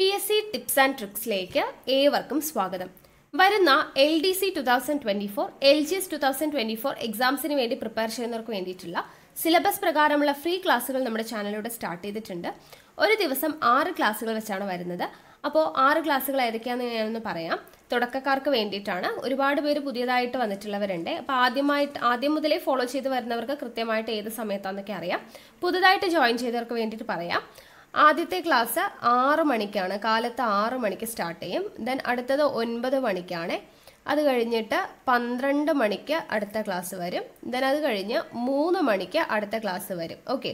P S C tips and ട്രിക്സിലേക്ക് ഏവർക്കും സ്വാഗതം വരുന്ന L D C two thousand twenty four L G S two thousand twenty four എക്സാംസിന് വേണ്ടി prepare ചെയ്യുന്നവർക്ക് വേണ്ടിയിട്ടുള്ള സിലബസ് പ്രകാരമുള്ള ഫ്രീ ക്ലാസ്സുകൾ നമ്മുടെ ചാനലിലൂടെ സ്റ്റാർട്ട് ചെയ്തിട്ടുണ്ട് ഒരു ദിവസം ആറ് ക്ലാസ്സുകൾ വെച്ചാണ് വരുന്നത് അപ്പോൾ ആറ് ക്ലാസ്സുകൾ ഏതൊക്കെയാണെന്ന് ഞാനൊന്ന് പറയാം തുടക്കക്കാർക്ക് വേണ്ടിയിട്ടാണ് ഒരുപാട് പേര് പുതിയതായിട്ട് വന്നിട്ടുള്ളവരുണ്ട് അപ്പോൾ ആദ്യമായിട്ട് ആദ്യം മുതലേ ഫോളോ ചെയ്ത് വരുന്നവർക്ക് കൃത്യമായിട്ട് ഏത് സമയത്താണെന്നൊക്കെ അറിയാം പുതുതായിട്ട് ജോയിൻ ചെയ്തവർക്ക് വേണ്ടിയിട്ട് പറയാം ആദ്യത്തെ ക്ലാസ് ആറ് മണിക്കാണ് കാലത്ത് ആറ് മണിക്ക് സ്റ്റാർട്ട് ചെയ്യും ദെൻ അടുത്തത് ഒൻപത് മണിക്കാണ് അത് കഴിഞ്ഞിട്ട് പന്ത്രണ്ട് മണിക്ക് അടുത്ത ക്ലാസ് വരും ദെൻ അത് കഴിഞ്ഞ് മൂന്ന് മണിക്ക് അടുത്ത ക്ലാസ് വരും ഓക്കെ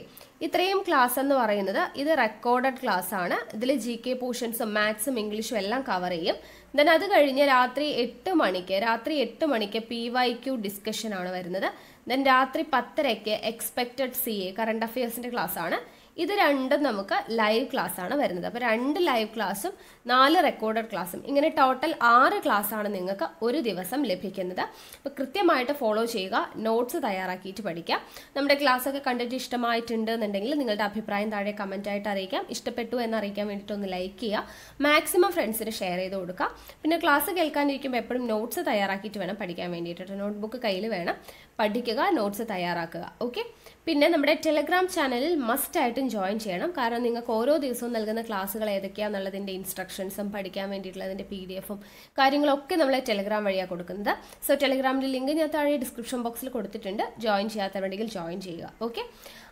ഇത്രയും ക്ലാസ് എന്ന് പറയുന്നത് ഇത് റെക്കോർഡഡ് ക്ലാസ് ആണ് ഇതിൽ ജി കെ പോർഷൻസും മാത്സും ഇംഗ്ലീഷും എല്ലാം കവർ ചെയ്യും ദെൻ അത് കഴിഞ്ഞ് രാത്രി എട്ട് മണിക്ക് രാത്രി എട്ട് മണിക്ക് പി വൈ ക്യു ഡിസ്കഷൻ ആണ് വരുന്നത് ദെൻ രാത്രി പത്തരയ്ക്ക് എക്സ്പെക്റ്റഡ് സി എ കറണ്ട് അഫയേഴ്സിന്റെ ക്ലാസ് ആണ് ഇത് രണ്ടും നമുക്ക് ലൈവ് ക്ലാസ് ആണ് വരുന്നത് അപ്പോൾ രണ്ട് ലൈവ് ക്ലാസ്സും നാല് റെക്കോർഡഡ് ക്ലാസ്സും ഇങ്ങനെ ടോട്ടൽ ആറ് ക്ലാസ് ആണ് നിങ്ങൾക്ക് ഒരു ദിവസം ലഭിക്കുന്നത് അപ്പോൾ കൃത്യമായിട്ട് ഫോളോ ചെയ്യുക നോട്ട്സ് തയ്യാറാക്കിയിട്ട് പഠിക്കുക നമ്മുടെ ക്ലാസ് ഒക്കെ കണ്ടിട്ട് ഇഷ്ടമായിട്ടുണ്ട് എന്നുണ്ടെങ്കിൽ നിങ്ങളുടെ അഭിപ്രായം താഴെ കമന്റ് ആയിട്ട് അറിയിക്കാം ഇഷ്ടപ്പെട്ടു എന്ന് അറിയിക്കാൻ വേണ്ടിയിട്ട് ഒന്ന് ലൈക്ക് ചെയ്യുക മാക്സിമം ഫ്രണ്ട്സിന് ഷെയർ ചെയ്ത് കൊടുക്കുക പിന്നെ ക്ലാസ് കേൾക്കാനിരിക്കുമ്പോൾ എപ്പോഴും നോട്ട്സ് തയ്യാറാക്കിയിട്ട് വേണം പഠിക്കാൻ വേണ്ടിയിട്ട് നോട്ട്ബുക്ക് കയ്യിൽ വേണം പഠിക്കുക നോട്ട്സ് തയ്യാറാക്കുക ഓക്കെ പിന്നെ നമ്മുടെ ടെലഗ്രാം ചാനലിൽ മസ്റ്റ് ആയിട്ടും ജോയിൻ ചെയ്യണം കാരണം നിങ്ങൾക്ക് ഓരോ ദിവസവും നൽകുന്ന ക്ലാസ്സുകൾ ഏതൊക്കെയാണെന്നുള്ളതിൻ്റെ ഇൻസ്ട്രക്ഷൻസും പഠിക്കാൻ വേണ്ടിയിട്ടുള്ളതിൻ്റെ പി ഡി എഫും കാര്യങ്ങളൊക്കെ നമ്മൾ ടെലഗ്രാം വഴിയാണ് കൊടുക്കുന്നത് സോ ടെലഗ്രാമിൻ്റെ ലിങ്ക് ഞാൻ താഴെ ഡിസ്ക്രിപ്ഷൻ ബോക്സിൽ കൊടുത്തിട്ടുണ്ട് ജോയിൻ ചെയ്യാത്തവരുണ്ടെങ്കിൽ ജോയിൻ ചെയ്യുക ഓക്കെ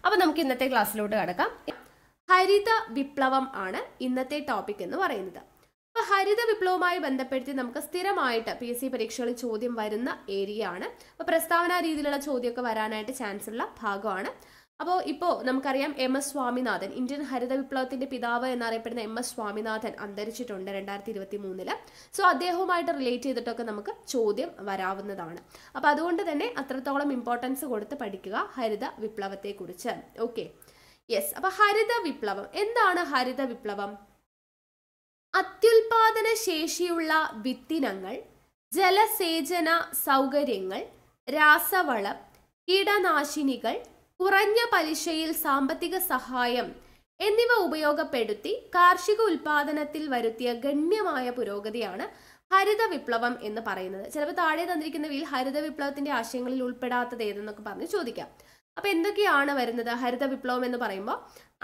അപ്പോൾ നമുക്ക് ഇന്നത്തെ ക്ലാസ്സിലോട്ട് കടക്കാം ഹരിത വിപ്ലവം ആണ് ഇന്നത്തെ ടോപ്പിക് എന്ന് പറയുന്നത് ഹരിത വിപ്ലവവുമായി ബന്ധപ്പെടുത്തി നമുക്ക് സ്ഥിരമായിട്ട് പി എസ് സി പരീക്ഷകളിൽ ചോദ്യം വരുന്ന ഏരിയ ആണ് അപ്പോൾ പ്രസ്താവന രീതിയിലുള്ള ചോദ്യമൊക്കെ വരാനായിട്ട് ചാൻസ് ഉള്ള ഭാഗമാണ് അപ്പോൾ ഇപ്പോൾ നമുക്കറിയാം എം എസ് സ്വാമിനാഥൻ ഇന്ത്യൻ ഹരിത വിപ്ലവത്തിന്റെ പിതാവ് എന്നറിയപ്പെടുന്ന എം എസ് സ്വാമിനാഥൻ അന്തരിച്ചിട്ടുണ്ട് രണ്ടായിരത്തി ഇരുപത്തി മൂന്നില് സോ അദ്ദേഹവുമായിട്ട് റിലേറ്റ് ചെയ്തിട്ടൊക്കെ നമുക്ക് ചോദ്യം വരാവുന്നതാണ് അപ്പോൾ അതുകൊണ്ട് തന്നെ അത്രത്തോളം ഇമ്പോർട്ടൻസ് കൊടുത്ത് പഠിക്കുക ഹരിത വിപ്ലവത്തെക്കുറിച്ച് ഓക്കെ യെസ് അപ്പോൾ ഹരിത വിപ്ലവം എന്താണ് ഹരിത വിപ്ലവം അത്യുൽപാദന ശേഷിയുള്ള വിത്തിനങ്ങൾ ജലസേചന സൗകര്യങ്ങൾ രാസവളം കീടനാശിനികൾ കുറഞ്ഞ പലിശയിൽ സാമ്പത്തിക സഹായം എന്നിവ ഉപയോഗപ്പെടുത്തി കാർഷിക ഉൽപാദനത്തിൽ വരുത്തിയ ഗണ്യമായ പുരോഗതിയാണ് ഹരിത വിപ്ലവം എന്ന് പറയുന്നത് ചിലപ്പോൾ താഴെ തന്നിരിക്കുന്നവയിൽ ഹരിത വിപ്ലവത്തിന്റെ ആശയങ്ങളിൽ ഉൾപ്പെടാത്തത് ഏതെന്നൊക്കെ പറഞ്ഞ് ചോദിക്കാം അപ്പോൾ എന്തൊക്കെയാണ് വരുന്നത് ഹരിത വിപ്ലവം എന്ന് പറയുമ്പോൾ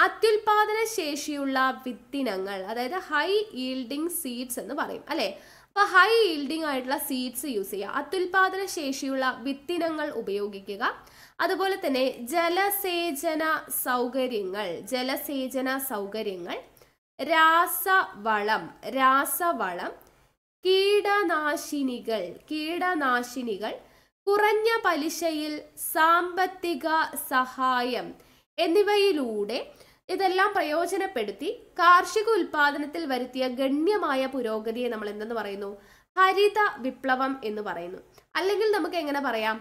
അത്യുൽപാദന ശേഷിയുള്ള വിത്തിനങ്ങൾ അതായത് ഹൈ ഈൽഡിങ് സീഡ്സ് എന്ന് പറയും അല്ലേ അപ്പോൾ ഹൈ ഈൽഡിങ് ആയിട്ടുള്ള സീഡ്സ് യൂസ് ചെയ്യുക അത്യുൽപാദന ശേഷിയുള്ള വിത്തിനങ്ങൾ ഉപയോഗിക്കുക അതുപോലെ തന്നെ ജലസേചന സൗകര്യങ്ങൾ ജലസേചന സൗകര്യങ്ങൾ രാസവളം രാസവളം കീടനാശിനികൾ കീടനാശിനികൾ കുറഞ്ഞ പലിശയിൽ സാമ്പത്തിക സഹായം എന്നിവയിലൂടെ ഇതെല്ലാം പ്രയോജനപ്പെടുത്തി കാർഷിക ഉൽപാദനത്തിൽ വരുത്തിയ ഗണ്യമായ പുരോഗതിയെ നമ്മൾ എന്തെന്ന് പറയുന്നു ഹരിത വിപ്ലവം എന്ന് പറയുന്നു അല്ലെങ്കിൽ നമുക്ക് എങ്ങനെ പറയാം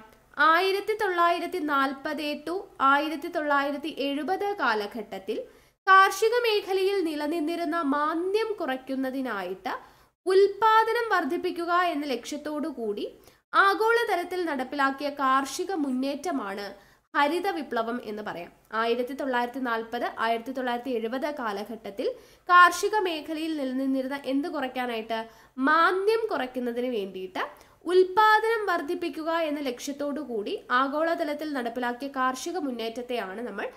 ആയിരത്തി തൊള്ളായിരത്തി നാൽപ്പത് ടു ആയിരത്തി തൊള്ളായിരത്തി എഴുപത് കാലഘട്ടത്തിൽ കാർഷിക മേഖലയിൽ നിലനിന്നിരുന്ന മാന്ദ്യം കുറയ്ക്കുന്നതിനായിട്ട് ഉൽപാദനം വർദ്ധിപ്പിക്കുക എന്ന ലക്ഷ്യത്തോടു കൂടി ആഗോളതലത്തിൽ നടപ്പിലാക്കിയ കാർഷിക മുന്നേറ്റമാണ് ഹരിത വിപ്ലവം എന്ന് പറയാം ആയിരത്തി തൊള്ളായിരത്തി നാൽപ്പത് ആയിരത്തി തൊള്ളായിരത്തി എഴുപത് കാലഘട്ടത്തിൽ കാർഷിക മേഖലയിൽ നിലനിന്നിരുന്ന എന്ത് കുറയ്ക്കാനായിട്ട് മാന്ദ്യം കുറയ്ക്കുന്നതിന് വേണ്ടിയിട്ട് ഉൽപാദനം വർദ്ധിപ്പിക്കുക എന്ന ലക്ഷ്യത്തോടു കൂടി ആഗോളതലത്തിൽ നടപ്പിലാക്കിയ കാർഷിക മുന്നേറ്റത്തെയാണ് നമ്മൾ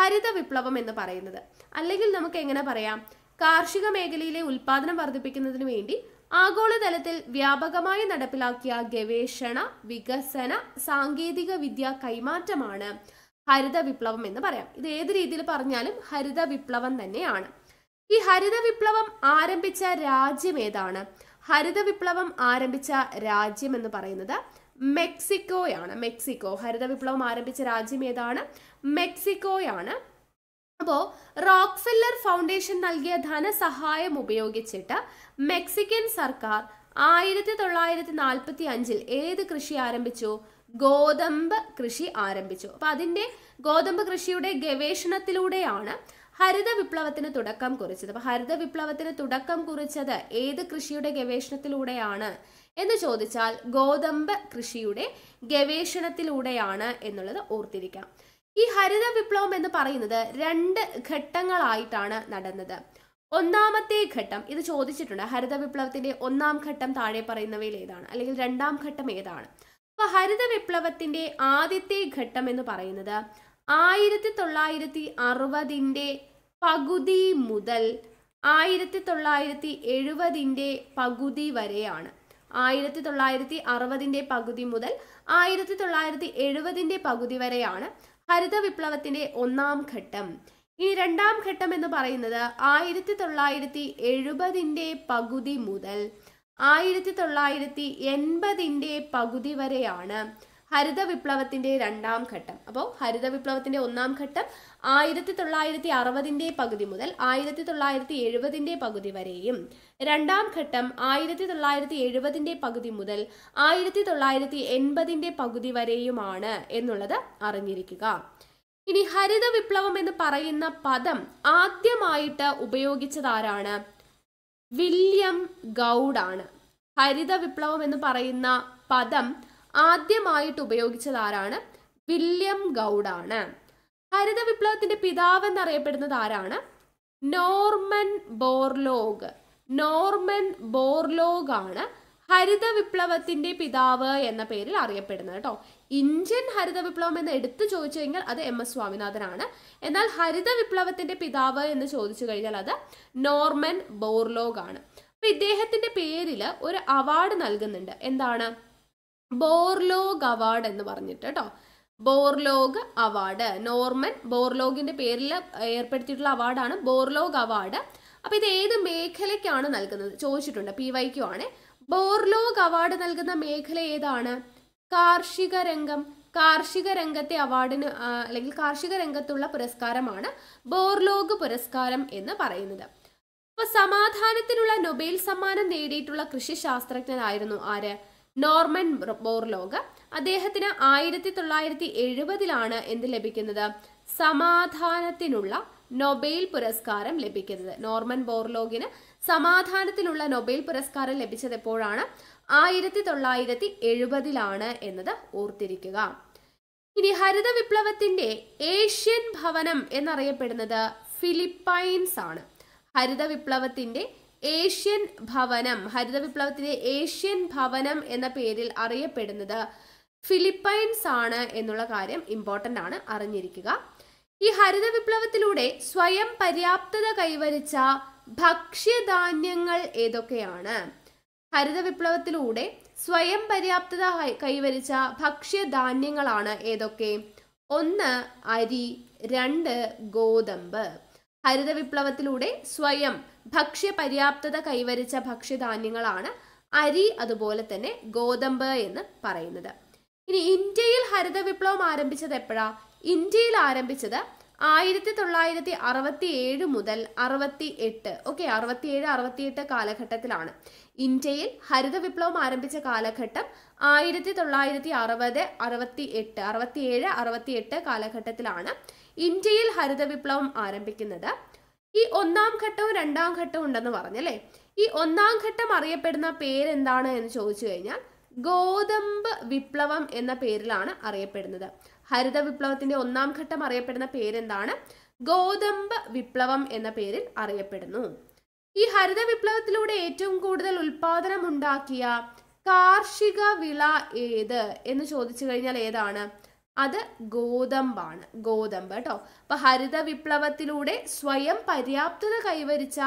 ഹരിത വിപ്ലവം എന്ന് പറയുന്നത് അല്ലെങ്കിൽ നമുക്ക് എങ്ങനെ പറയാം കാർഷിക മേഖലയിലെ ഉൽപാദനം വർദ്ധിപ്പിക്കുന്നതിന് വേണ്ടി ആഗോളതലത്തിൽ വ്യാപകമായി നടപ്പിലാക്കിയ ഗവേഷണ വികസന സാങ്കേതിക വിദ്യ കൈമാറ്റമാണ് ഹരിത വിപ്ലവം എന്ന് പറയാം ഇത് ഏത് രീതിയിൽ പറഞ്ഞാലും ഹരിത വിപ്ലവം തന്നെയാണ് ഈ ഹരിത വിപ്ലവം ആരംഭിച്ച രാജ്യം ഏതാണ് ഹരിത വിപ്ലവം ആരംഭിച്ച രാജ്യം എന്ന് പറയുന്നത് മെക്സിക്കോയാണ് മെക്സിക്കോ ഹരിത വിപ്ലവം ആരംഭിച്ച രാജ്യം ഏതാണ് മെക്സിക്കോയാണ് അപ്പോൾ റോക്ക്ഫെല്ലർ ഫൗണ്ടേഷൻ നൽകിയ ധനസഹായം ഉപയോഗിച്ചിട്ട് മെക്സിക്കൻ സർക്കാർ ആയിരത്തി തൊള്ളായിരത്തി നാൽപ്പത്തി അഞ്ചിൽ ഏത് കൃഷി ആരംഭിച്ചു ഗോതമ്പ് കൃഷി ആരംഭിച്ചു അപ്പൊ അതിന്റെ ഗോതമ്പ് കൃഷിയുടെ ഗവേഷണത്തിലൂടെയാണ് ഹരിത വിപ്ലവത്തിന് തുടക്കം കുറിച്ചത് അപ്പൊ ഹരിത വിപ്ലവത്തിന് തുടക്കം കുറിച്ചത് ഏത് കൃഷിയുടെ ഗവേഷണത്തിലൂടെയാണ് എന്ന് ചോദിച്ചാൽ ഗോതമ്പ് കൃഷിയുടെ ഗവേഷണത്തിലൂടെയാണ് എന്നുള്ളത് ഓർത്തിരിക്കാം ഈ ഹരിത വിപ്ലവം എന്ന് പറയുന്നത് രണ്ട് ഘട്ടങ്ങളായിട്ടാണ് നടന്നത് ഒന്നാമത്തെ ഘട്ടം ഇത് ചോദിച്ചിട്ടുണ്ട് ഹരിത വിപ്ലവത്തിന്റെ ഒന്നാം ഘട്ടം താഴെ പറയുന്നവയിൽ ഏതാണ് അല്ലെങ്കിൽ രണ്ടാം ഘട്ടം ഏതാണ് അപ്പൊ ഹരിത വിപ്ലവത്തിന്റെ ആദ്യത്തെ ഘട്ടം എന്ന് പറയുന്നത് ആയിരത്തി തൊള്ളായിരത്തി അറുപതിൻ്റെ പകുതി മുതൽ ആയിരത്തി തൊള്ളായിരത്തി എഴുപതിൻ്റെ പകുതി വരെയാണ് ആയിരത്തി തൊള്ളായിരത്തി അറുപതിൻ്റെ പകുതി മുതൽ ആയിരത്തി തൊള്ളായിരത്തി എഴുപതിൻ്റെ പകുതി വരെയാണ് ഹരിത വിപ്ലവത്തിന്റെ ഒന്നാം ഘട്ടം ഇനി രണ്ടാം ഘട്ടം എന്ന് പറയുന്നത് ആയിരത്തി തൊള്ളായിരത്തി എഴുപതിൻ്റെ പകുതി മുതൽ ആയിരത്തി തൊള്ളായിരത്തി എൺപതിൻ്റെ പകുതി വരെയാണ് ഹരിത വിപ്ലവത്തിന്റെ രണ്ടാം ഘട്ടം അപ്പോൾ ഹരിത വിപ്ലവത്തിന്റെ ഒന്നാം ഘട്ടം ആയിരത്തി തൊള്ളായിരത്തി അറുപതിന്റെ പകുതി മുതൽ ആയിരത്തി തൊള്ളായിരത്തി എഴുപതിന്റെ പകുതി വരെയും രണ്ടാം ഘട്ടം ആയിരത്തി തൊള്ളായിരത്തി എഴുപതിന്റെ പകുതി മുതൽ ആയിരത്തി തൊള്ളായിരത്തി എൺപതിന്റെ പകുതി വരെയുമാണ് എന്നുള്ളത് അറിഞ്ഞിരിക്കുക ഇനി ഹരിത വിപ്ലവം എന്ന് പറയുന്ന പദം ആദ്യമായിട്ട് ഉപയോഗിച്ചതാരാണ് വില്യം ഗൗഡാണ് ഹരിത വിപ്ലവം എന്ന് പറയുന്ന പദം ആദ്യമായിട്ട് ഉപയോഗിച്ചത് ആരാണ് വില്യം ഗൗഡാണ് ഹരിത വിപ്ലവത്തിന്റെ പിതാവ് എന്നറിയപ്പെടുന്നത് ആരാണ് നോർമൻ ബോർലോഗ് നോർമൻ ബോർലോഗ് ആണ് ഹരിത വിപ്ലവത്തിന്റെ പിതാവ് എന്ന പേരിൽ അറിയപ്പെടുന്നത് കേട്ടോ ഇന്ത്യൻ ഹരിത വിപ്ലവം എന്ന് എടുത്തു ചോദിച്ചു കഴിഞ്ഞാൽ അത് എം എസ് സ്വാമിനാഥനാണ് എന്നാൽ ഹരിത വിപ്ലവത്തിന്റെ പിതാവ് എന്ന് ചോദിച്ചു കഴിഞ്ഞാൽ അത് നോർമൻ ബോർലോഗ് ആണ് അപ്പൊ ഇദ്ദേഹത്തിന്റെ പേരിൽ ഒരു അവാർഡ് നൽകുന്നുണ്ട് എന്താണ് ബോർലോഗ് അവാർഡ് എന്ന് പറഞ്ഞിട്ട് കേട്ടോ ബോർലോഗ് അവാർഡ് നോർമൻ ബോർലോഗിന്റെ പേരിൽ ഏർപ്പെടുത്തിയിട്ടുള്ള അവാർഡാണ് ബോർലോഗ് അവാർഡ് അപ്പോൾ ഇത് ഏത് മേഖലയ്ക്കാണ് നൽകുന്നത് ചോദിച്ചിട്ടുണ്ട് പി വൈക്കു ആണ് ബോർലോഗ് അവാർഡ് നൽകുന്ന മേഖല ഏതാണ് കാർഷിക രംഗം കാർഷിക രംഗത്തെ അവാർഡിന് അല്ലെങ്കിൽ കാർഷിക രംഗത്തുള്ള പുരസ്കാരമാണ് ബോർലോഗ് പുരസ്കാരം എന്ന് പറയുന്നത് അപ്പോൾ സമാധാനത്തിനുള്ള നൊബേൽ സമ്മാനം നേടിയിട്ടുള്ള കൃഷി ശാസ്ത്രജ്ഞനായിരുന്നു ആര് നോർമൻ ബോർലോഗ് അദ്ദേഹത്തിന് ആയിരത്തി തൊള്ളായിരത്തി എഴുപതിലാണ് എന്ത് ലഭിക്കുന്നത് സമാധാനത്തിനുള്ള നൊബേൽ പുരസ്കാരം ലഭിക്കുന്നത് നോർമൻ ബോർലോഗിന് സമാധാനത്തിനുള്ള നൊബേൽ പുരസ്കാരം ലഭിച്ചത് എപ്പോഴാണ് ആയിരത്തി തൊള്ളായിരത്തി എഴുപതിലാണ് എന്നത് ഓർത്തിരിക്കുക ഇനി ഹരിത വിപ്ലവത്തിന്റെ ഏഷ്യൻ ഭവനം എന്നറിയപ്പെടുന്നത് ഫിലിപ്പൈൻസ് ആണ് ഹരിത വിപ്ലവത്തിന്റെ ഏഷ്യൻ ഭവനം ഹരിത വിപ്ലവത്തിലെ ഏഷ്യൻ ഭവനം എന്ന പേരിൽ അറിയപ്പെടുന്നത് ഫിലിപ്പൈൻസ് ആണ് എന്നുള്ള കാര്യം ഇമ്പോർട്ടൻ്റ് ആണ് അറിഞ്ഞിരിക്കുക ഈ ഹരിത വിപ്ലവത്തിലൂടെ സ്വയം പര്യാപ്തത കൈവരിച്ച ഭക്ഷ്യധാന്യങ്ങൾ ഏതൊക്കെയാണ് ഹരിത വിപ്ലവത്തിലൂടെ സ്വയം പര്യാപ്തത കൈവരിച്ച ഭക്ഷ്യധാന്യങ്ങളാണ് ഏതൊക്കെ ഒന്ന് അരി രണ്ട് ഗോതമ്പ് ഹരിത വിപ്ലവത്തിലൂടെ സ്വയം ഭക്ഷ്യ പര്യാപ്തത കൈവരിച്ച ഭക്ഷ്യധാന്യങ്ങളാണ് അരി അതുപോലെ തന്നെ ഗോതമ്പ് എന്ന് പറയുന്നത് ഇനി ഇന്ത്യയിൽ ഹരിത വിപ്ലവം ആരംഭിച്ചത് എപ്പോഴാ ഇന്ത്യയിൽ ആരംഭിച്ചത് ആയിരത്തി തൊള്ളായിരത്തി അറുപത്തി ഏഴ് മുതൽ അറുപത്തി എട്ട് ഓക്കെ അറുപത്തി ഏഴ് അറുപത്തി എട്ട് കാലഘട്ടത്തിലാണ് ഇന്ത്യയിൽ ഹരിത വിപ്ലവം ആരംഭിച്ച കാലഘട്ടം ആയിരത്തി തൊള്ളായിരത്തി അറുപത് അറുപത്തി എട്ട് അറുപത്തി ഏഴ് അറുപത്തി എട്ട് കാലഘട്ടത്തിലാണ് ഇന്ത്യയിൽ ഹരിത വിപ്ലവം ആരംഭിക്കുന്നത് ഈ ഒന്നാം ഘട്ടവും രണ്ടാം ഘട്ടവും ഉണ്ടെന്ന് പറഞ്ഞല്ലേ ഈ ഒന്നാം ഘട്ടം അറിയപ്പെടുന്ന പേര് എന്താണ് എന്ന് ചോദിച്ചു കഴിഞ്ഞാൽ ഗോതമ്പ് വിപ്ലവം എന്ന പേരിലാണ് അറിയപ്പെടുന്നത് ഹരിത വിപ്ലവത്തിന്റെ ഒന്നാം ഘട്ടം അറിയപ്പെടുന്ന പേരെന്താണ് ഗോതമ്പ് വിപ്ലവം എന്ന പേരിൽ അറിയപ്പെടുന്നു ഈ ഹരിത വിപ്ലവത്തിലൂടെ ഏറ്റവും കൂടുതൽ ഉൽപാദനം ഉണ്ടാക്കിയ കാർഷിക വിള ഏത് എന്ന് ചോദിച്ചു കഴിഞ്ഞാൽ ഏതാണ് അത് ഗോതമ്പാണ് ഗോതമ്പ് കേട്ടോ അപ്പൊ ഹരിത വിപ്ലവത്തിലൂടെ സ്വയം പര്യാപ്തത കൈവരിച്ച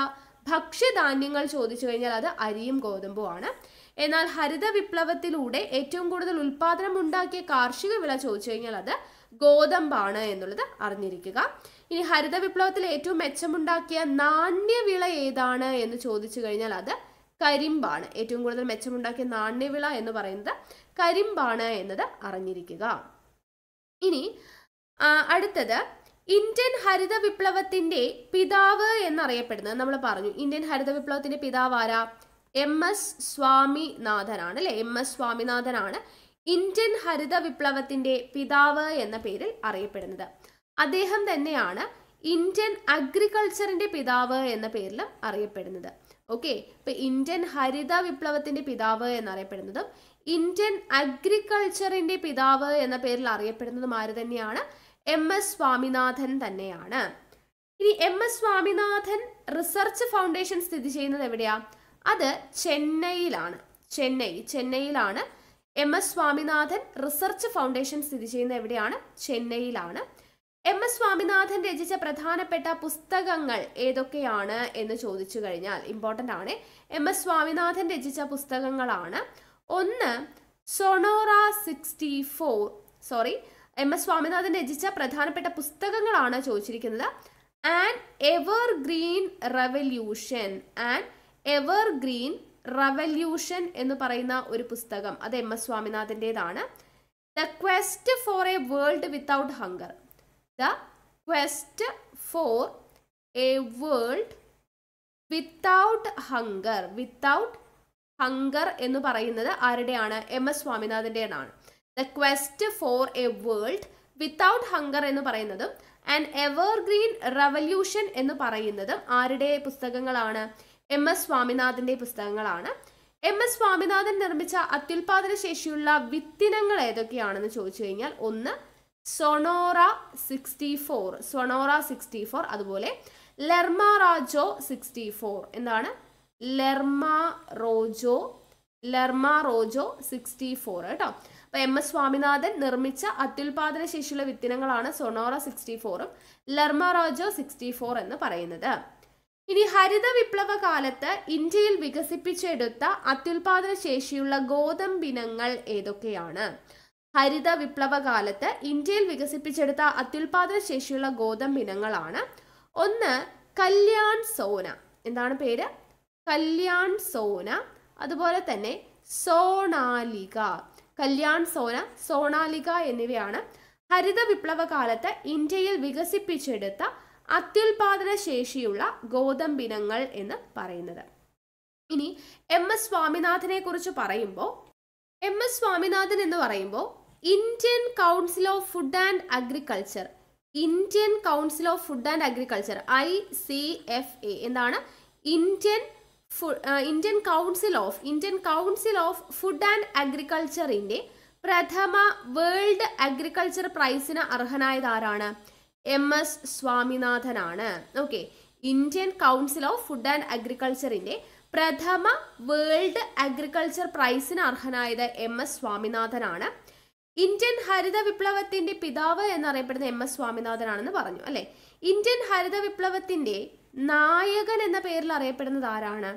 ഭക്ഷ്യധാന്യങ്ങൾ ചോദിച്ചു കഴിഞ്ഞാൽ അത് അരിയും ഗോതമ്പുമാണ് എന്നാൽ ഹരിത വിപ്ലവത്തിലൂടെ ഏറ്റവും കൂടുതൽ ഉൽപാദനം ഉണ്ടാക്കിയ കാർഷിക വിള ചോദിച്ചു കഴിഞ്ഞാൽ അത് ഗോതമ്പാണ് എന്നുള്ളത് അറിഞ്ഞിരിക്കുക ഇനി ഹരിത വിപ്ലവത്തിൽ ഏറ്റവും മെച്ചമുണ്ടാക്കിയ നാണ്യവിള ഏതാണ് എന്ന് ചോദിച്ചു കഴിഞ്ഞാൽ അത് കരിമ്പാണ് ഏറ്റവും കൂടുതൽ മെച്ചമുണ്ടാക്കിയ നാണ്യവിള എന്ന് പറയുന്നത് കരിമ്പാണ് എന്നത് അറിഞ്ഞിരിക്കുക ഇനി അടുത്തത് ഇന്ത്യൻ ഹരിത വിപ്ലവത്തിന്റെ പിതാവ് എന്നറിയപ്പെടുന്നത് നമ്മൾ പറഞ്ഞു ഇന്ത്യൻ ഹരിത വിപ്ലവത്തിന്റെ പിതാവ് ആരാ എം എസ് സ്വാമിനാഥനാണ് അല്ലെ എം എസ് സ്വാമിനാഥനാണ് ഇന്ത്യൻ ഹരിത വിപ്ലവത്തിന്റെ പിതാവ് എന്ന പേരിൽ അറിയപ്പെടുന്നത് അദ്ദേഹം തന്നെയാണ് ഇന്ത്യൻ അഗ്രികൾച്ചറിന്റെ പിതാവ് എന്ന പേരിലും അറിയപ്പെടുന്നത് ഓക്കെ ഇപ്പൊ ഇന്ത്യൻ ഹരിത വിപ്ലവത്തിന്റെ പിതാവ് എന്നറിയപ്പെടുന്നതും ഇന്ത്യൻ അഗ്രികൾച്ചറിന്റെ പിതാവ് എന്ന പേരിൽ അറിയപ്പെടുന്നതും ആര് തന്നെയാണ് എം എസ് സ്വാമിനാഥൻ തന്നെയാണ് ഇനി M S Swaminathan research foundation സ്ഥിതി ചെയ്യുന്നത് എവിടെയാ അത് ചെന്നൈയിലാണ് ചെന്നൈ ചെന്നൈയിലാണ് M S Swaminathan research foundation സ്ഥിതി ചെയ്യുന്നത് എവിടെയാണ് ചെന്നൈയിലാണ് എം എസ് സ്വാമിനാഥൻ രചിച്ച പ്രധാനപ്പെട്ട പുസ്തകങ്ങൾ ഏതൊക്കെയാണ് എന്ന് ചോദിച്ചു കഴിഞ്ഞാൽ ഇമ്പോർട്ടൻ്റ് ആണ് എം എസ് സ്വാമിനാഥൻ രചിച്ച പുസ്തകങ്ങളാണ് ഒന്ന് Sonora sixty four sorry M S Swaminathan രചിച്ച പ്രധാനപ്പെട്ട പുസ്തകങ്ങളാണ് ചോദിച്ചിരിക്കുന്നത് an evergreen revolution an evergreen revolution എന്ന് പറയുന്ന ഒരു പുസ്തകം അത് എം എസ് സ്വാമിനാഥൻ്റെതാണ് the quest for a world without hunger the quest for a world without hunger without hunger എന്ന് പറയുന്നത് ആരുടെയാണ് എം എസ് സ്വാമിനാഥൻ്റെയാണ് the quest for a world without hunger എന്ന് പറയുന്നതും ആൻഡ് എവർഗ്രീൻ റവല്യൂഷൻ എന്ന് പറയുന്നതും ആരുടെ പുസ്തകങ്ങളാണ് എം എസ് സ്വാമിനാഥൻ്റെ പുസ്തകങ്ങളാണ് എം എസ് സ്വാമിനാഥൻ നിർമ്മിച്ച അത്യുൽപാദന ശേഷിയുള്ള വിത്തിനങ്ങൾ ഏതൊക്കെയാണെന്ന് ചോദിച്ചു കഴിഞ്ഞാൽ ഒന്ന് Sonora sixty four Sonora sixty four അതുപോലെ ലെർമാറാജോ സിക്സ്റ്റി ഫോർ എന്താണ് Lerma Rojo Lerma Rojo sixty four കേട്ടോ അപ്പോൾ എം എസ് സ്വാമിനാഥൻ നിർമ്മിച്ച അത്യുൽപാദന ശേഷിയുള്ള വിത്തിനങ്ങളാണ് സൊണോറ സിക്സ്റ്റി ഫോറും ലെർമ റോജോ സിക്സ്റ്റി ഫോർ എന്ന് പറയുന്നത് ഇനി ഹരിത വിപ്ലവ കാലത്ത് ഇന്ത്യയിൽ വികസിപ്പിച്ചെടുത്ത അത്യുൽപാദന ശേഷിയുള്ള ഗോതമ്പിനങ്ങൾ ഏതൊക്കെയാണ് ഹരിത വിപ്ലവ കാലത്ത് ഇന്ത്യയിൽ വികസിപ്പിച്ചെടുത്ത അത്യുൽപാദന ശേഷിയുള്ള ഗോതമ്പിനങ്ങളാണ് ഒന്ന് കല്യാൺ സോന എന്താണ് പേര് കല്യാൺ സോന അതുപോലെ തന്നെ സോണാലിക കല്യാൺ സോന സോണാലിക എന്നിവയാണ് ഹരിത വിപ്ലവ കാലത്ത് ഇന്ത്യയിൽ വികസിപ്പിച്ചെടുത്ത അത്യുൽപാദന ശേഷിയുള്ള ഗോതമ്പിനങ്ങൾ എന്ന് പറയുന്നത് ഇനി എം എസ് സ്വാമിനാഥനെ കുറിച്ച് പറയുമ്പോൾ എം എസ് സ്വാമിനാഥൻ എന്ന് പറയുമ്പോൾ Indian council of food and agriculture Indian council of food and agriculture I C F A എന്താണ് Indian Indian council of Indian council of food and അഗ്രികൾച്ചറിന്റെ പ്രഥമ വേൾഡ് അഗ്രികൾച്ചർ പ്രൈസിന് അർഹനായത് ആരാണ് എം എസ് സ്വാമിനാഥനാണ് okay Indian council of food and അഗ്രികൾച്ചറിന്റെ പ്രഥമ world agriculture പ്രൈസിന് അർഹനായത് എം എസ് സ്വാമിനാഥനാണ് ഇന്ത്യൻ ഹരിത വിപ്ലവത്തിന്റെ പിതാവ് എന്നറിയപ്പെടുന്ന എം എസ് ആണെന്ന് പറഞ്ഞു അല്ലെ ഇന്ത്യൻ ഹരിത വിപ്ലവത്തിന്റെ നായകൻ എന്ന പേരിൽ അറിയപ്പെടുന്നത് ആരാണ്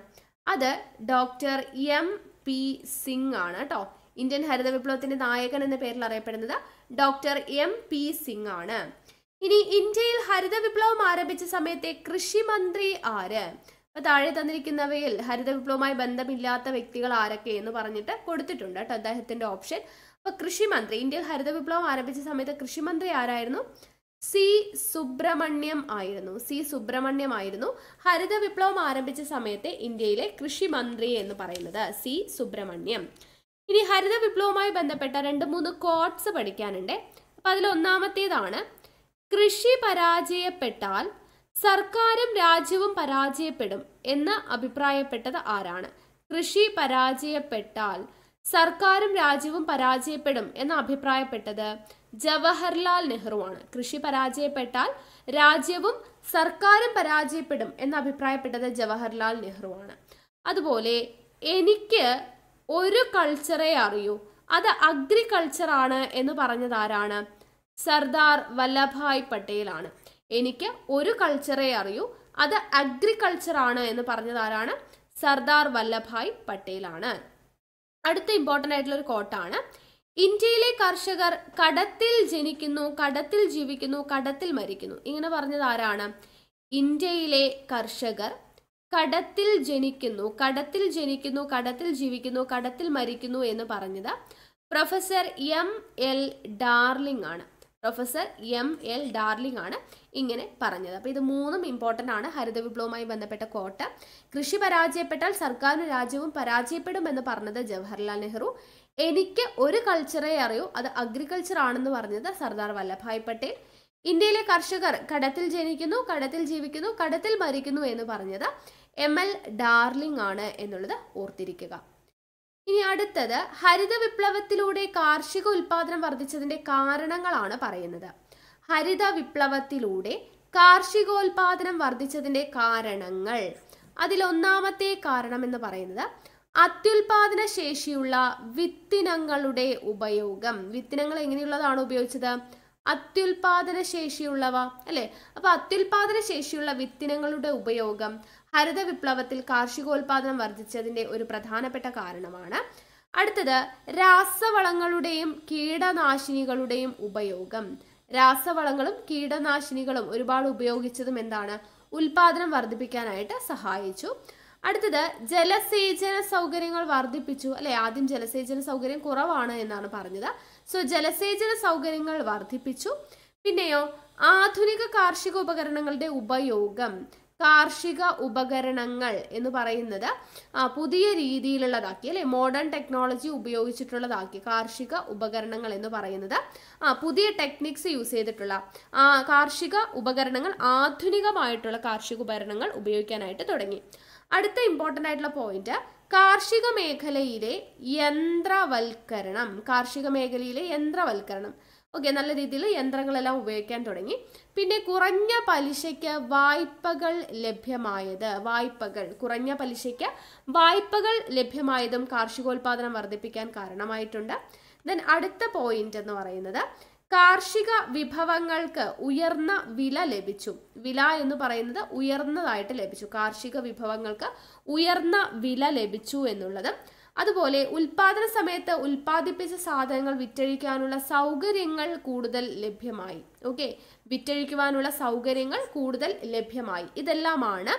അത് ഡോക്ടർ എം പി സിംഗ് ആണ് കേട്ടോ ഇന്ത്യൻ ഹരിത വിപ്ലവത്തിന്റെ നായകൻ എന്ന പേരിൽ അറിയപ്പെടുന്നത് ഡോക്ടർ എം പി സിംഗ് ആണ് ഇനി ഇന്ത്യയിൽ ഹരിത വിപ്ലവം ആരംഭിച്ച സമയത്തെ കൃഷി മന്ത്രി ആര് അപ്പൊ താഴെ തന്നിരിക്കുന്നവയിൽ ഹരിത വിപ്ലവവുമായി ബന്ധമില്ലാത്ത വ്യക്തികൾ ആരൊക്കെ എന്ന് പറഞ്ഞിട്ട് കൊടുത്തിട്ടുണ്ട് കേട്ടോ അദ്ദേഹത്തിന്റെ ഓപ്ഷൻ അപ്പൊ കൃഷിമന്ത്രി ഇന്ത്യയിൽ ഹരിത വിപ്ലവം ആരംഭിച്ച സമയത്ത് കൃഷിമന്ത്രി ആരായിരുന്നു സി സുബ്രഹ്മണ്യം ആയിരുന്നു സി സുബ്രഹ്മണ്യം ആയിരുന്നു ഹരിത വിപ്ലവം ആരംഭിച്ച സമയത്തെ ഇന്ത്യയിലെ കൃഷി മന്ത്രി എന്ന് പറയുന്നത് സി സുബ്രഹ്മണ്യം ഇനി ഹരിത വിപ്ലവവുമായി ബന്ധപ്പെട്ട രണ്ട് മൂന്ന് കോട്ട്സ് പഠിക്കാനുണ്ട് അതിൽ അതിലൊന്നാമത്തേതാണ് കൃഷി പരാജയപ്പെട്ടാൽ സർക്കാരും രാജ്യവും പരാജയപ്പെടും എന്ന് അഭിപ്രായപ്പെട്ടത് ആരാണ് കൃഷി പരാജയപ്പെട്ടാൽ സർക്കാരും രാജ്യവും പരാജയപ്പെടും എന്ന് അഭിപ്രായപ്പെട്ടത് ജവഹർലാൽ നെഹ്റുവാണ് കൃഷി പരാജയപ്പെട്ടാൽ രാജ്യവും സർക്കാരും പരാജയപ്പെടും എന്ന് അഭിപ്രായപ്പെട്ടത് ജവഹർലാൽ നെഹ്റുവാണ് അതുപോലെ എനിക്ക് ഒരു കൾച്ചറെ അറിയൂ അത് അഗ്രികൾച്ചർ ആണ് എന്ന് പറഞ്ഞത് ആരാണ് സർദാർ വല്ലഭായ് പട്ടേലാണ് എനിക്ക് ഒരു കൾച്ചറെ അറിയൂ അത് അഗ്രികൾച്ചർ ആണ് എന്ന് പറഞ്ഞത് ആരാണ് സർദാർ വല്ലഭായ് പട്ടേലാണ് അടുത്ത ഇമ്പോർട്ടൻ്റ് ആയിട്ടുള്ള ഒരു കോട്ടാണ് ഇന്ത്യയിലെ കർഷകർ കടത്തിൽ ജനിക്കുന്നു കടത്തിൽ ജീവിക്കുന്നു കടത്തിൽ മരിക്കുന്നു ഇങ്ങനെ പറഞ്ഞത് ആരാണ് ഇന്ത്യയിലെ കർഷകർ കടത്തിൽ ജനിക്കുന്നു കടത്തിൽ ജനിക്കുന്നു കടത്തിൽ ജീവിക്കുന്നു കടത്തിൽ മരിക്കുന്നു എന്ന് പറഞ്ഞത് പ്രൊഫസർ എം എൽ ഡാർലിംഗ് ആണ് പ്രൊഫസർ എം എൽ ഡാർലിംഗ് ആണ് ഇങ്ങനെ പറഞ്ഞത് അപ്പോൾ ഇത് മൂന്നും ഇമ്പോർട്ടൻ്റ് ആണ് ഹരിത വിപ്ലവവുമായി ബന്ധപ്പെട്ട കോട്ട കൃഷി പരാജയപ്പെട്ടാൽ സർക്കാരിന് രാജ്യവും പരാജയപ്പെടുമെന്ന് പറഞ്ഞത് ജവഹർലാൽ നെഹ്റു എനിക്ക് ഒരു കൾച്ചറെ അറിയൂ അത് അഗ്രികൾച്ചർ ആണെന്ന് പറഞ്ഞത് സർദാർ വല്ലഭായ് പട്ടേൽ ഇന്ത്യയിലെ കർഷകർ കടത്തിൽ ജനിക്കുന്നു കടത്തിൽ ജീവിക്കുന്നു കടത്തിൽ മരിക്കുന്നു എന്ന് പറഞ്ഞത് എം എൽ ഡാർലിംഗ് ആണ് എന്നുള്ളത് ഓർത്തിരിക്കുക ഇനി അടുത്തത് ഹരിത വിപ്ലവത്തിലൂടെ കാർഷിക ഉൽപാദനം വർദ്ധിച്ചതിന്റെ കാരണങ്ങളാണ് പറയുന്നത് ഹരിത വിപ്ലവത്തിലൂടെ കാർഷികോൽപാദനം വർദ്ധിച്ചതിൻ്റെ കാരണങ്ങൾ അതിലൊന്നാമത്തെ കാരണം എന്ന് പറയുന്നത് അത്യുൽപാദന ശേഷിയുള്ള വിത്തിനങ്ങളുടെ ഉപയോഗം വിത്തിനങ്ങൾ എങ്ങനെയുള്ളതാണ് ഉപയോഗിച്ചത് അത്യുൽപാദന ശേഷിയുള്ളവ അല്ലെ അപ്പൊ അത്യുൽപാദന ശേഷിയുള്ള വിത്തിനങ്ങളുടെ ഉപയോഗം ഹരിത വിപ്ലവത്തിൽ കാർഷികോൽപാദനം വർദ്ധിച്ചതിന്റെ ഒരു പ്രധാനപ്പെട്ട കാരണമാണ് അടുത്തത് രാസവളങ്ങളുടെയും കീടനാശിനികളുടെയും ഉപയോഗം രാസവളങ്ങളും കീടനാശിനികളും ഒരുപാട് ഉപയോഗിച്ചതും എന്താണ് ഉൽപാദനം വർദ്ധിപ്പിക്കാനായിട്ട് സഹായിച്ചു അടുത്തത് ജലസേചന സൗകര്യങ്ങൾ വർദ്ധിപ്പിച്ചു അല്ലെ ആദ്യം ജലസേചന സൗകര്യം കുറവാണ് എന്നാണ് പറഞ്ഞത് സോ ജലസേചന സൗകര്യങ്ങൾ വർദ്ധിപ്പിച്ചു പിന്നെയോ ആധുനിക കാർഷിക ഉപകരണങ്ങളുടെ ഉപയോഗം കാർഷിക ഉപകരണങ്ങൾ എന്ന് പറയുന്നത് പുതിയ രീതിയിലുള്ളതാക്കി അല്ലെ മോഡേൺ ടെക്നോളജി ഉപയോഗിച്ചിട്ടുള്ളതാക്കി കാർഷിക ഉപകരണങ്ങൾ എന്ന് പറയുന്നത് പുതിയ ടെക്നിക്സ് യൂസ് ചെയ്തിട്ടുള്ള കാർഷിക ഉപകരണങ്ങൾ ആധുനികമായിട്ടുള്ള കാർഷിക ഉപകരണങ്ങൾ ഉപയോഗിക്കാനായിട്ട് തുടങ്ങി അടുത്ത ഇമ്പോർട്ടൻ്റ് ആയിട്ടുള്ള പോയിന്റ് കാർഷിക മേഖലയിലെ യന്ത്രവൽക്കരണം കാർഷിക മേഖലയിലെ യന്ത്രവൽക്കരണം ഓക്കെ നല്ല രീതിയിൽ യന്ത്രങ്ങളെല്ലാം ഉപയോഗിക്കാൻ തുടങ്ങി പിന്നെ കുറഞ്ഞ പലിശയ്ക്ക് വായ്പകൾ ലഭ്യമായത് വായ്പകൾ കുറഞ്ഞ പലിശയ്ക്ക് വായ്പകൾ ലഭ്യമായതും കാർഷികോൽപാദനം വർദ്ധിപ്പിക്കാൻ കാരണമായിട്ടുണ്ട് ദെൻ അടുത്ത പോയിന്റ് എന്ന് പറയുന്നത് കാർഷിക വിഭവങ്ങൾക്ക് ഉയർന്ന വില ലഭിച്ചു വില എന്ന് പറയുന്നത് ഉയർന്നതായിട്ട് ലഭിച്ചു കാർഷിക വിഭവങ്ങൾക്ക് ഉയർന്ന വില ലഭിച്ചു എന്നുള്ളത് അതുപോലെ ഉൽപാദന സമയത്ത് ഉൽപാദിപ്പിച്ച സാധനങ്ങൾ വിറ്റഴിക്കാനുള്ള സൗകര്യങ്ങൾ കൂടുതൽ ലഭ്യമായി ഓക്കെ വിറ്റഴിക്കുവാനുള്ള സൗകര്യങ്ങൾ കൂടുതൽ ലഭ്യമായി ഇതെല്ലാമാണ്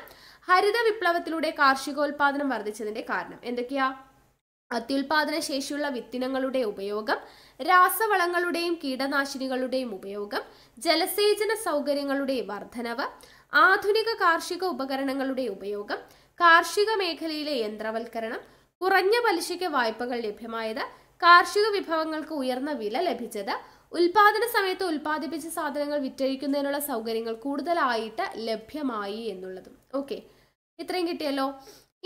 ഹരിത വിപ്ലവത്തിലൂടെ കാർഷികോൽപാദനം വർദ്ധിച്ചതിന്റെ കാരണം എന്തൊക്കെയാ അത്യുൽപാദന ശേഷിയുള്ള വിത്തിനങ്ങളുടെ ഉപയോഗം രാസവളങ്ങളുടെയും കീടനാശിനികളുടെയും ഉപയോഗം ജലസേചന സൗകര്യങ്ങളുടെ വർധനവ് ആധുനിക കാർഷിക ഉപകരണങ്ങളുടെ ഉപയോഗം കാർഷിക മേഖലയിലെ യന്ത്രവൽക്കരണം കുറഞ്ഞ പലിശയ്ക്ക് വായ്പകൾ ലഭ്യമായത് കാർഷിക വിഭവങ്ങൾക്ക് ഉയർന്ന വില ലഭിച്ചത് ഉൽപാദന സമയത്ത് ഉൽപാദിപ്പിച്ച സാധനങ്ങൾ വിറ്റഴിക്കുന്നതിനുള്ള സൗകര്യങ്ങൾ കൂടുതലായിട്ട് ലഭ്യമായി എന്നുള്ളതും ഓക്കെ ഇത്രയും കിട്ടിയല്ലോ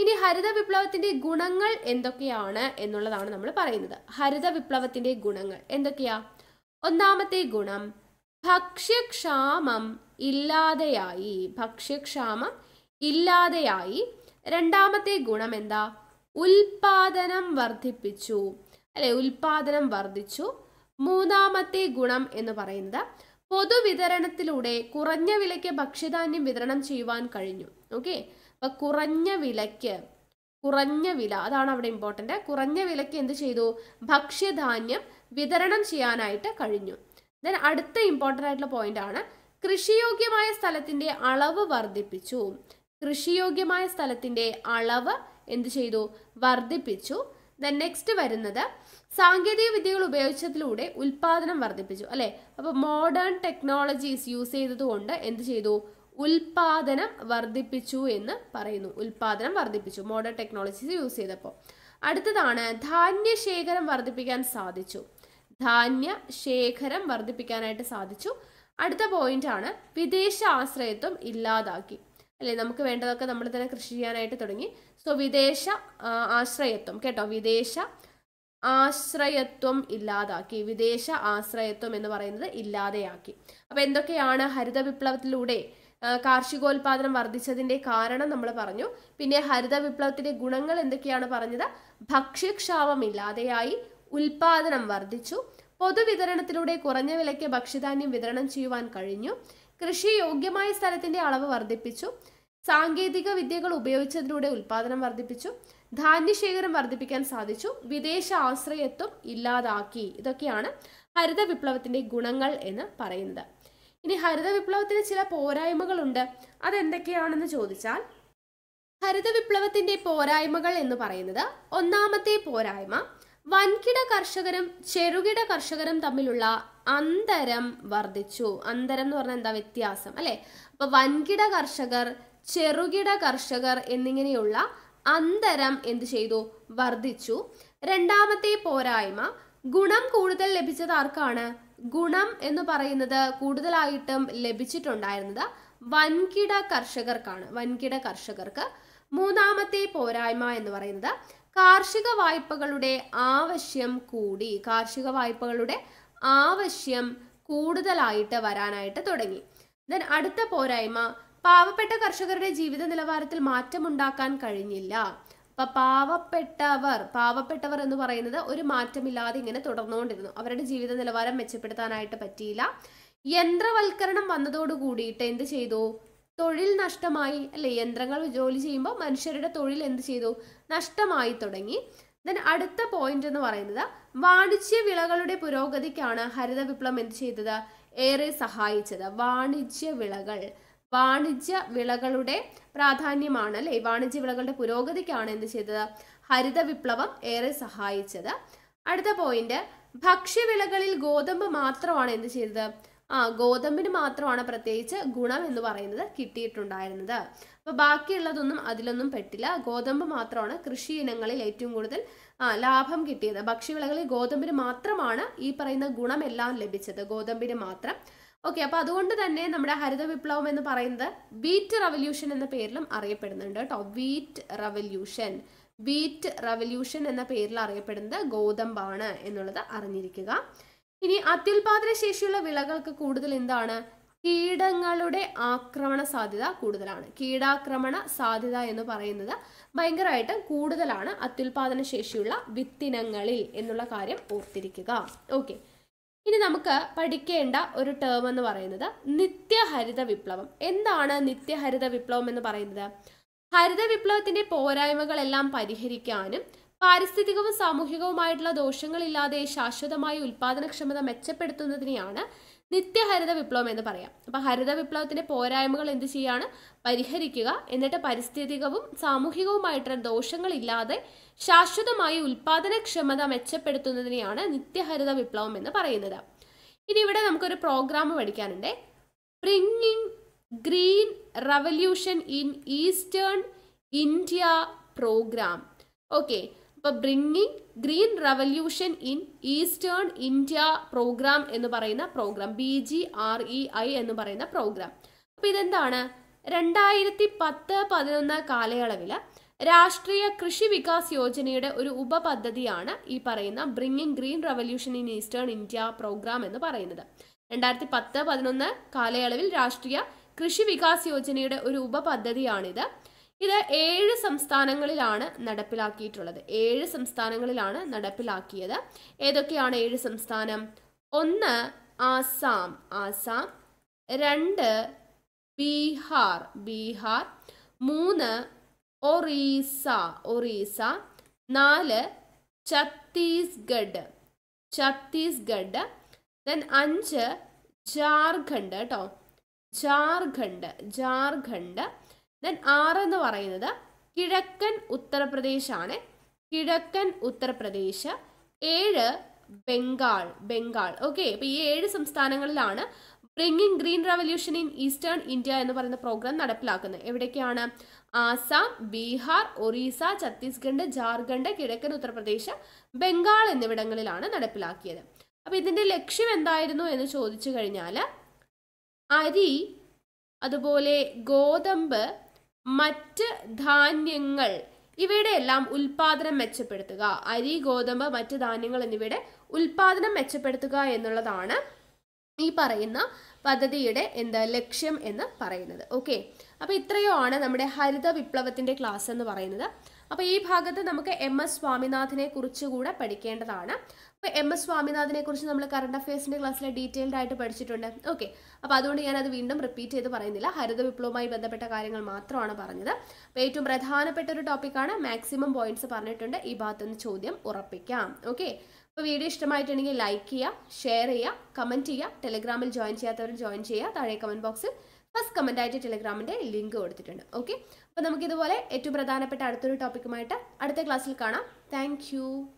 ഇനി ഹരിത വിപ്ലവത്തിന്റെ ഗുണങ്ങൾ എന്തൊക്കെയാണ് എന്നുള്ളതാണ് നമ്മൾ പറയുന്നത് ഹരിത വിപ്ലവത്തിന്റെ ഗുണങ്ങൾ എന്തൊക്കെയാ ഒന്നാമത്തെ ഗുണം ഭക്ഷ്യക്ഷാമം ഇല്ലാതെയായി ഭക്ഷ്യക്ഷാമം ഇല്ലാതെയായി രണ്ടാമത്തെ ഗുണം എന്താ ഉൽപാദനം വർദ്ധിപ്പിച്ചു അല്ലെ ഉൽപാദനം വർദ്ധിച്ചു മൂന്നാമത്തെ ഗുണം എന്ന് പറയുന്നത് പൊതുവിതരണത്തിലൂടെ കുറഞ്ഞ വിലയ്ക്ക് ഭക്ഷ്യധാന്യം വിതരണം ചെയ്യുവാൻ കഴിഞ്ഞു ഓക്കെ അപ്പൊ കുറഞ്ഞ വിലയ്ക്ക് കുറഞ്ഞ വില അതാണ് അവിടെ ഇമ്പോർട്ടൻ്റ് കുറഞ്ഞ വിലയ്ക്ക് എന്ത് ചെയ്തു ഭക്ഷ്യധാന്യം വിതരണം ചെയ്യാനായിട്ട് കഴിഞ്ഞു ദെൻ അടുത്ത ഇമ്പോർട്ടൻ്റ് ആയിട്ടുള്ള പോയിന്റ് ആണ് കൃഷിയോഗ്യമായ സ്ഥലത്തിന്റെ അളവ് വർദ്ധിപ്പിച്ചു കൃഷിയോഗ്യമായ സ്ഥലത്തിന്റെ അളവ് എന്ത് ചെയ്തു വർദ്ധിപ്പിച്ചു ദെൻ നെക്സ്റ്റ് വരുന്നത് സാങ്കേതിക വിദ്യകൾ ഉപയോഗിച്ചതിലൂടെ ഉൽപാദനം വർദ്ധിപ്പിച്ചു അല്ലേ അപ്പോൾ മോഡേൺ ടെക്നോളജീസ് യൂസ് ചെയ്തതുകൊണ്ട് എന്ത് ചെയ്തു ഉൽപാദനം വർദ്ധിപ്പിച്ചു എന്ന് പറയുന്നു ഉൽപാദനം വർദ്ധിപ്പിച്ചു മോഡേൺ ടെക്നോളജീസ് യൂസ് ചെയ്തപ്പോൾ അടുത്തതാണ് ധാന്യ ശേഖരം വർദ്ധിപ്പിക്കാൻ സാധിച്ചു ധാന്യ ശേഖരം വർദ്ധിപ്പിക്കാനായിട്ട് സാധിച്ചു അടുത്ത പോയിന്റ് ആണ് വിദേശ ആശ്രയത്വം ഇല്ലാതാക്കി അല്ലെ നമുക്ക് വേണ്ടതൊക്കെ നമ്മൾ തന്നെ കൃഷി ചെയ്യാനായിട്ട് തുടങ്ങി സോ വിദേശ ആശ്രയത്വം കേട്ടോ വിദേശ ആശ്രയത്വം ഇല്ലാതാക്കി വിദേശ ആശ്രയത്വം എന്ന് പറയുന്നത് ഇല്ലാതെയാക്കി അപ്പൊ എന്തൊക്കെയാണ് ഹരിത വിപ്ലവത്തിലൂടെ കാർഷികോൽപാദനം വർദ്ധിച്ചതിന്റെ കാരണം നമ്മൾ പറഞ്ഞു പിന്നെ ഹരിത വിപ്ലവത്തിന്റെ ഗുണങ്ങൾ എന്തൊക്കെയാണ് പറഞ്ഞത് ഭക്ഷ്യക്ഷാമം ഇല്ലാതെയായി ഉൽപാദനം വർദ്ധിച്ചു പൊതുവിതരണത്തിലൂടെ കുറഞ്ഞ വിലയ്ക്ക് ഭക്ഷ്യധാന്യം വിതരണം ചെയ്യുവാൻ കഴിഞ്ഞു കൃഷി യോഗ്യമായ സ്ഥലത്തിന്റെ അളവ് വർദ്ധിപ്പിച്ചു സാങ്കേതിക വിദ്യകൾ ഉപയോഗിച്ചതിലൂടെ ഉൽപാദനം വർദ്ധിപ്പിച്ചു ധാന്യശേഖരം വർദ്ധിപ്പിക്കാൻ സാധിച്ചു വിദേശ ആശ്രയത്വം ഇല്ലാതാക്കി ഇതൊക്കെയാണ് ഹരിത വിപ്ലവത്തിന്റെ ഗുണങ്ങൾ എന്ന് പറയുന്നത് ഇനി ഹരിത വിപ്ലവത്തിന് ചില പോരായ്മകളുണ്ട് അതെന്തൊക്കെയാണെന്ന് ചോദിച്ചാൽ ഹരിത വിപ്ലവത്തിന്റെ പോരായ്മകൾ എന്ന് പറയുന്നത് ഒന്നാമത്തെ പോരായ്മ വൻകിട കർഷകരും ചെറുകിട കർഷകരും തമ്മിലുള്ള അന്തരം വർദ്ധിച്ചു അന്തരം എന്ന് പറഞ്ഞാൽ എന്താ വ്യത്യാസം അല്ലെ അപ്പൊ വൻകിട കർഷകർ ചെറുകിട കർഷകർ എന്നിങ്ങനെയുള്ള അന്തരം എന്ത് ചെയ്തു വർദ്ധിച്ചു രണ്ടാമത്തെ പോരായ്മ ഗുണം കൂടുതൽ ലഭിച്ചത് ആർക്കാണ് ഗുണം എന്ന് പറയുന്നത് കൂടുതലായിട്ടും ലഭിച്ചിട്ടുണ്ടായിരുന്നത് വൻകിട കർഷകർക്കാണ് വൻകിട കർഷകർക്ക് മൂന്നാമത്തെ പോരായ്മ എന്ന് പറയുന്നത് കാർഷിക വായ്പകളുടെ ആവശ്യം കൂടി കാർഷിക വായ്പകളുടെ ആവശ്യം കൂടുതലായിട്ട് വരാനായിട്ട് തുടങ്ങി ദെൻ അടുത്ത പോരായ്മ പാവപ്പെട്ട കർഷകരുടെ ജീവിത നിലവാരത്തിൽ മാറ്റമുണ്ടാക്കാൻ കഴിഞ്ഞില്ല ഇപ്പം പാവപ്പെട്ടവർ പാവപ്പെട്ടവർ എന്ന് പറയുന്നത് ഒരു മാറ്റമില്ലാതെ ഇങ്ങനെ തുടർന്നുകൊണ്ടിരുന്നു അവരുടെ ജീവിത നിലവാരം മെച്ചപ്പെടുത്താനായിട്ട് പറ്റിയില്ല യന്ത്രവൽക്കരണം വന്നതോട് കൂടിയിട്ട് എന്ത് ചെയ്തു തൊഴിൽ നഷ്ടമായി അല്ലെ യന്ത്രങ്ങൾ ജോലി ചെയ്യുമ്പോൾ മനുഷ്യരുടെ തൊഴിൽ എന്ത് ചെയ്തു നഷ്ടമായി തുടങ്ങി ദെൻ അടുത്ത പോയിന്റ് എന്ന് പറയുന്നത് വാണിജ്യ വിളകളുടെ പുരോഗതിക്കാണ് ഹരിത വിപ്ലവം എന്ത് ചെയ്തത് ഏറെ സഹായിച്ചത് വാണിജ്യ വിളകൾ വാണിജ്യ വിളകളുടെ പ്രാധാന്യമാണ് അല്ലെ വാണിജ്യ വിളകളുടെ പുരോഗതിക്കാണ് എന്ത് ചെയ്തത് ഹരിത വിപ്ലവം ഏറെ സഹായിച്ചത് അടുത്ത പോയിന്റ് ഭക്ഷ്യവിളകളിൽ ഗോതമ്പ് മാത്രമാണ് എന്ത് ചെയ്തത് ആ ഗോതമ്പിന് മാത്രമാണ് പ്രത്യേകിച്ച് ഗുണം എന്ന് പറയുന്നത് കിട്ടിയിട്ടുണ്ടായിരുന്നത് അപ്പൊ ബാക്കിയുള്ളതൊന്നും അതിലൊന്നും പെട്ടില്ല ഗോതമ്പ് മാത്രമാണ് കൃഷി ഇനങ്ങളിൽ ഏറ്റവും കൂടുതൽ ലാഭം കിട്ടിയത് ഭക്ഷ്യവിളകളിൽ ഗോതമ്പിന് മാത്രമാണ് ഈ പറയുന്ന ഗുണമെല്ലാം ലഭിച്ചത് ഗോതമ്പിന് മാത്രം ഓക്കെ അപ്പോൾ അതുകൊണ്ട് തന്നെ നമ്മുടെ ഹരിത വിപ്ലവം എന്ന് പറയുന്നത് ബീറ്റ് റവല്യൂഷൻ എന്ന പേരിലും അറിയപ്പെടുന്നുണ്ട് കേട്ടോ വീറ്റ് റവല്യൂഷൻ വീറ്റ് റവല്യൂഷൻ എന്ന പേരിൽ അറിയപ്പെടുന്നത് ഗോതമ്പാണ് എന്നുള്ളത് അറിഞ്ഞിരിക്കുക ഇനി അത്യുൽപാദന ശേഷിയുള്ള വിളകൾക്ക് കൂടുതൽ എന്താണ് കീടങ്ങളുടെ ആക്രമണ സാധ്യത കൂടുതലാണ് കീടാക്രമണ സാധ്യത എന്ന് പറയുന്നത് ഭയങ്കരമായിട്ട് കൂടുതലാണ് അത്യുൽപാദന ശേഷിയുള്ള വിത്തിനങ്ങളിൽ എന്നുള്ള കാര്യം ഓർത്തിരിക്കുക ഓക്കെ ഇനി നമുക്ക് പഠിക്കേണ്ട ഒരു ടേം എന്ന് പറയുന്നത് നിത്യഹരിത വിപ്ലവം എന്താണ് നിത്യഹരിത വിപ്ലവം എന്ന് പറയുന്നത് ഹരിത വിപ്ലവത്തിന്റെ പോരായ്മകളെല്ലാം പരിഹരിക്കാനും പാരിസ്ഥിതികവും സാമൂഹികവുമായിട്ടുള്ള ദോഷങ്ങളില്ലാതെ ശാശ്വതമായ ഉൽപാദനക്ഷമത മെച്ചപ്പെടുത്തുന്നതിനെയാണ് നിത്യഹരിത വിപ്ലവം എന്ന് പറയാം അപ്പൊ ഹരിത വിപ്ലവത്തിന്റെ പോരായ്മകൾ എന്ത് ചെയ്യാണ് പരിഹരിക്കുക എന്നിട്ട് പരിസ്ഥിതികവും സാമൂഹികവുമായിട്ടുള്ള ദോഷങ്ങളില്ലാതെ ശാശ്വതമായി ഉൽപാദനക്ഷമത മെച്ചപ്പെടുത്തുന്നതിനെയാണ് നിത്യഹരിത വിപ്ലവം എന്ന് പറയുന്നത് ഇനി ഇവിടെ നമുക്കൊരു പ്രോഗ്രാം പഠിക്കാനുണ്ട് bringing green revolution in eastern India program okay ഇപ്പോൾ bringing green revolution in eastern India program എന്ന് പറയുന്ന program B G R E I എന്ന് പറയുന്ന പ്രോഗ്രാം അപ്പോൾ ഇതെന്താണ് രണ്ടായിരത്തി പത്ത് പതിനൊന്ന് കാലയളവിൽ രാഷ്ട്രീയ കൃഷി വികാസ് യോജനയുടെ ഒരു ഉപപദ്ധതിയാണ് ഈ പറയുന്ന bringing green revolution in eastern India program എന്ന് പറയുന്നത് രണ്ടായിരത്തി പത്ത് പതിനൊന്ന് കാലയളവിൽ രാഷ്ട്രീയ കൃഷി വികാസ് യോജനയുടെ ഒരു ഉപപദ്ധതിയാണിത് ഇത് ഏഴ് സംസ്ഥാനങ്ങളിലാണ് നടപ്പിലാക്കിയിട്ടുള്ളത് ഏഴ് സംസ്ഥാനങ്ങളിലാണ് നടപ്പിലാക്കിയത് ഏതൊക്കെയാണ് ഏഴ് സംസ്ഥാനം ഒന്ന് ആസാം ആസാം രണ്ട് ബീഹാർ ബീഹാർ മൂന്ന് ഒറീസ ഒറീസ നാല് ഛത്തീസ്ഗഡ് ഛത്തീസ്ഗഡ് ദെൻ അഞ്ച് ജാർഖണ്ഡ് കേട്ടോ ജാർഖണ്ഡ് ജാർഖണ്ഡ് ദെൻ ആറ് എന്ന് പറയുന്നത് കിഴക്കൻ ഉത്തർപ്രദേശാണ് കിഴക്കൻ ഉത്തർപ്രദേശ് ഏഴ് ബംഗാൾ ബംഗാൾ ഓക്കെ അപ്പോൾ ഈ ഏഴ് സംസ്ഥാനങ്ങളിലാണ് bringing green revolution in eastern India എന്ന് പറയുന്ന പ്രോഗ്രാം നടപ്പിലാക്കുന്നത് എവിടേക്കാണ് ആസാം ബീഹാർ ഒറീസ ഛത്തീസ്ഗഡ് ജാർഖണ്ഡ് കിഴക്കൻ ഉത്തർപ്രദേശ് ബംഗാൾ എന്നിവിടങ്ങളിലാണ് നടപ്പിലാക്കിയത് അപ്പോൾ ഇതിന്റെ ലക്ഷ്യം എന്തായിരുന്നു എന്ന് ചോദിച്ചു കഴിഞ്ഞാൽ അരി അതുപോലെ ഗോതമ്പ് മറ്റ് ധാന്യങ്ങൾ ഇവയുടെ എല്ലാം ഉൽപാദനം മെച്ചപ്പെടുത്തുക അരി ഗോതമ്പ് മറ്റ് ധാന്യങ്ങൾ എന്നിവയുടെ ഉൽപാദനം മെച്ചപ്പെടുത്തുക എന്നുള്ളതാണ് ഈ പറയുന്ന പദ്ധതിയുടെ എന്താ ലക്ഷ്യം എന്ന് പറയുന്നത് ഓക്കെ അപ്പൊ ഇത്രയോ ആണ് നമ്മുടെ ഹരിത വിപ്ലവത്തിന്റെ ക്ലാസ് എന്ന് പറയുന്നത് അപ്പൊ ഈ ഭാഗത്ത് നമുക്ക് എം എസ് സ്വാമിനാഥനെ കുറിച്ചുകൂടെ പഠിക്കേണ്ടതാണ് എം എസ് സ്വാമിനാഥനെ കുറിച്ച് നമ്മൾ കറണ്ട് അഫയേഴ്സിന്റെ ക്ലാസ്സിൽ ഡീറ്റെയിൽഡ് ആയിട്ട് പഠിച്ചിട്ടുണ്ട് ഓക്കെ അപ്പോൾ അതുകൊണ്ട് ഞാൻ അത് വീണ്ടും റിപ്പീറ്റ് ചെയ്ത് പറയുന്നില്ല ഹരിത വിപ്ലവവുമായി ബന്ധപ്പെട്ട കാര്യങ്ങൾ മാത്രമാണ് പറഞ്ഞത് അപ്പൊ ഏറ്റവും പ്രധാനപ്പെട്ട ഒരു ടോപ്പിക്കാണ് മാക്സിമം പോയിന്റ്സ് പറഞ്ഞിട്ടുണ്ട് ഈ ഭാഗത്തുനിന്ന് ചോദ്യം ഉറപ്പിക്കാം ഓക്കെ അപ്പോൾ വീഡിയോ ഇഷ്ടമായിട്ടുണ്ടെങ്കിൽ ലൈക്ക് ചെയ്യുക ഷെയർ ചെയ്യുക കമന്റ് ചെയ്യുക ടെലിഗ്രാമിൽ ജോയിൻ ചെയ്യാത്തവർ ജോയിൻ ചെയ്യുക താഴെ കമന്റ് ബോക്സിൽ ഫസ്റ്റ് കമന്റ് ആയിട്ട് ടെലിഗ്രാമിന്റെ ലിങ്ക് കൊടുത്തിട്ടുണ്ട് ഓക്കെ അപ്പോൾ നമുക്കിതുപോലെ ഏറ്റവും പ്രധാനപ്പെട്ട അടുത്തൊരു ടോപ്പിക്കുമായിട്ട് അടുത്ത ക്ലാസ്സിൽ കാണാം താങ്ക്